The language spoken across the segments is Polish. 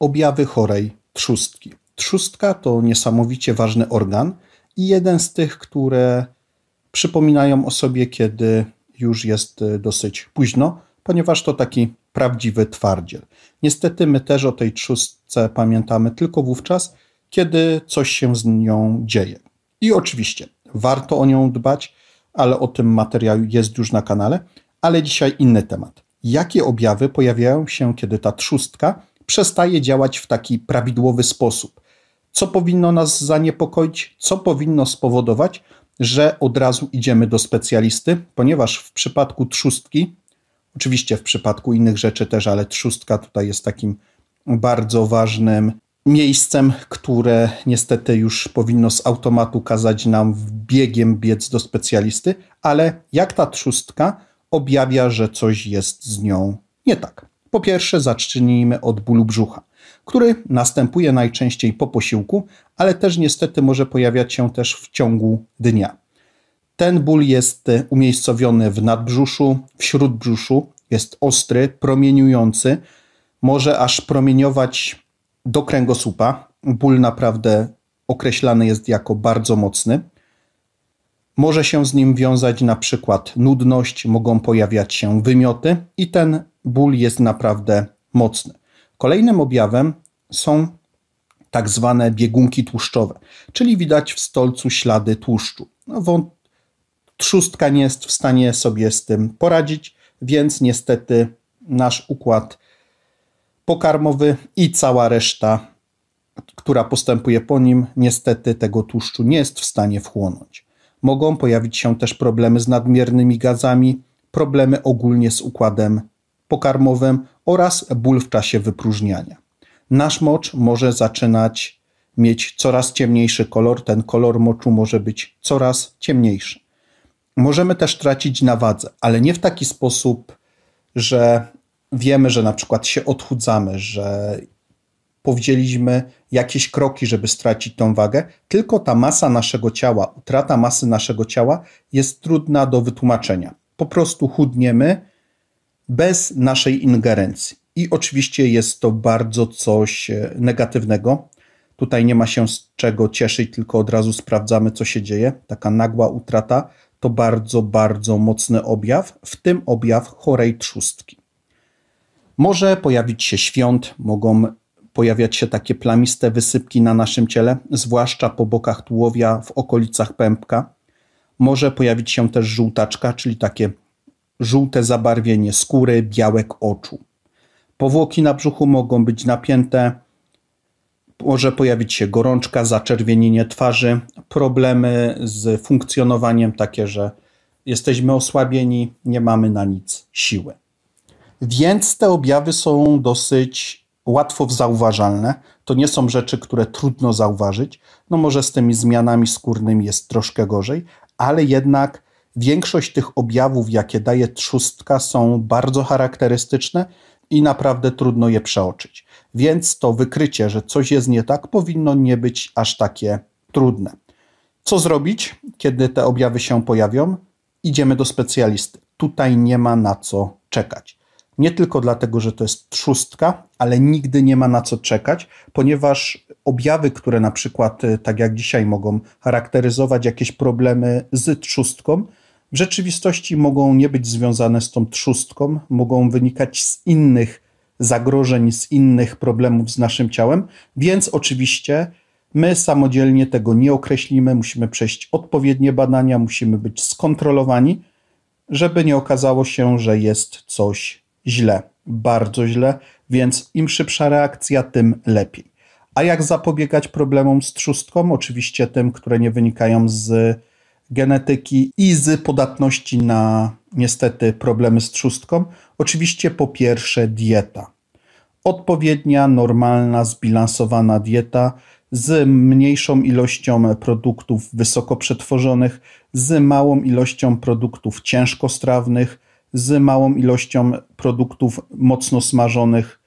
Objawy chorej trzustki. Trzustka to niesamowicie ważny organ i jeden z tych, które przypominają o sobie, kiedy już jest y, dosyć późno, ponieważ to taki prawdziwy twardziel. Niestety my też o tej trzustce pamiętamy tylko wówczas, kiedy coś się z nią dzieje. I oczywiście warto o nią dbać, ale o tym materiał jest już na kanale, ale dzisiaj inny temat. Jakie objawy pojawiają się, kiedy ta trzustka przestaje działać w taki prawidłowy sposób. Co powinno nas zaniepokoić, co powinno spowodować, że od razu idziemy do specjalisty, ponieważ w przypadku trzustki, oczywiście w przypadku innych rzeczy też, ale trzustka tutaj jest takim bardzo ważnym miejscem, które niestety już powinno z automatu kazać nam biegiem biec do specjalisty, ale jak ta trzustka objawia, że coś jest z nią nie tak. Po pierwsze, zacznijmy od bólu brzucha, który następuje najczęściej po posiłku, ale też niestety może pojawiać się też w ciągu dnia. Ten ból jest e, umiejscowiony w nadbrzuszu, w śródbrzuszu, jest ostry, promieniujący, może aż promieniować do kręgosłupa. Ból naprawdę określany jest jako bardzo mocny. Może się z nim wiązać na przykład nudność, mogą pojawiać się wymioty i ten ból jest naprawdę mocny. Kolejnym objawem są tak zwane biegunki tłuszczowe, czyli widać w stolcu ślady tłuszczu. No, trzustka nie jest w stanie sobie z tym poradzić, więc niestety nasz układ pokarmowy i cała reszta, która postępuje po nim, niestety tego tłuszczu nie jest w stanie wchłonąć. Mogą pojawić się też problemy z nadmiernymi gazami, problemy ogólnie z układem pokarmowym oraz ból w czasie wypróżniania. Nasz mocz może zaczynać mieć coraz ciemniejszy kolor, ten kolor moczu może być coraz ciemniejszy. Możemy też tracić na wadze, ale nie w taki sposób, że wiemy, że na przykład się odchudzamy, że powzięliśmy jakieś kroki, żeby stracić tą wagę, tylko ta masa naszego ciała, utrata masy naszego ciała jest trudna do wytłumaczenia. Po prostu chudniemy, bez naszej ingerencji. I oczywiście jest to bardzo coś e, negatywnego. Tutaj nie ma się z czego cieszyć, tylko od razu sprawdzamy, co się dzieje. Taka nagła utrata to bardzo, bardzo mocny objaw, w tym objaw chorej trzustki. Może pojawić się świąt, mogą pojawiać się takie plamiste wysypki na naszym ciele, zwłaszcza po bokach tułowia, w okolicach pępka. Może pojawić się też żółtaczka, czyli takie żółte zabarwienie skóry, białek oczu. Powłoki na brzuchu mogą być napięte, może pojawić się gorączka, zaczerwienienie twarzy, problemy z funkcjonowaniem takie, że jesteśmy osłabieni, nie mamy na nic siły. Więc te objawy są dosyć łatwo zauważalne. To nie są rzeczy, które trudno zauważyć. No może z tymi zmianami skórnymi jest troszkę gorzej, ale jednak Większość tych objawów, jakie daje trzustka, są bardzo charakterystyczne i naprawdę trudno je przeoczyć. Więc to wykrycie, że coś jest nie tak, powinno nie być aż takie trudne. Co zrobić, kiedy te objawy się pojawią? Idziemy do specjalisty. Tutaj nie ma na co czekać. Nie tylko dlatego, że to jest trzustka, ale nigdy nie ma na co czekać, ponieważ objawy, które na przykład, y, tak jak dzisiaj, mogą charakteryzować jakieś problemy z trzustką, w rzeczywistości mogą nie być związane z tą trzustką, mogą wynikać z innych zagrożeń, z innych problemów z naszym ciałem, więc oczywiście my samodzielnie tego nie określimy, musimy przejść odpowiednie badania, musimy być skontrolowani, żeby nie okazało się, że jest coś źle, bardzo źle, więc im szybsza reakcja, tym lepiej. A jak zapobiegać problemom z trzustką? Oczywiście tym, które nie wynikają z genetyki i z podatności na niestety problemy z trzustką? Oczywiście po pierwsze dieta. Odpowiednia, normalna, zbilansowana dieta z mniejszą ilością produktów wysoko przetworzonych, z małą ilością produktów ciężkostrawnych, z małą ilością produktów mocno smażonych.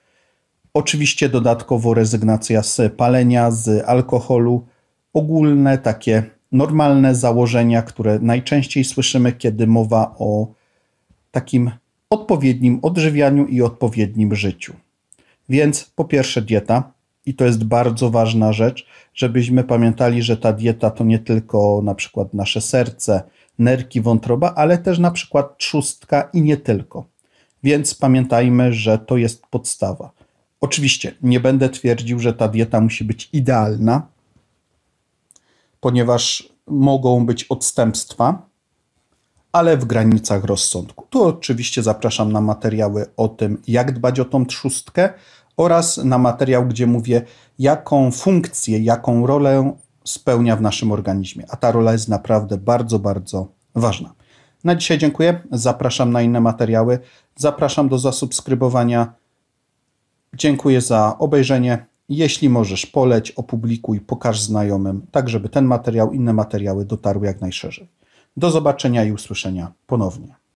Oczywiście dodatkowo rezygnacja z palenia, z alkoholu, ogólne takie normalne założenia, które najczęściej słyszymy, kiedy mowa o takim odpowiednim odżywianiu i odpowiednim życiu. Więc po pierwsze dieta, i to jest bardzo ważna rzecz, żebyśmy pamiętali, że ta dieta to nie tylko na przykład nasze serce, nerki, wątroba, ale też na przykład trzustka i nie tylko. Więc pamiętajmy, że to jest podstawa. Oczywiście nie będę twierdził, że ta dieta musi być idealna, ponieważ mogą być odstępstwa, ale w granicach rozsądku. Tu oczywiście zapraszam na materiały o tym, jak dbać o tą trzustkę oraz na materiał, gdzie mówię, jaką funkcję, jaką rolę spełnia w naszym organizmie. A ta rola jest naprawdę bardzo, bardzo ważna. Na dzisiaj dziękuję. Zapraszam na inne materiały. Zapraszam do zasubskrybowania. Dziękuję za obejrzenie. Jeśli możesz, poleć, opublikuj, pokaż znajomym, tak żeby ten materiał, inne materiały dotarły jak najszerzej. Do zobaczenia i usłyszenia ponownie.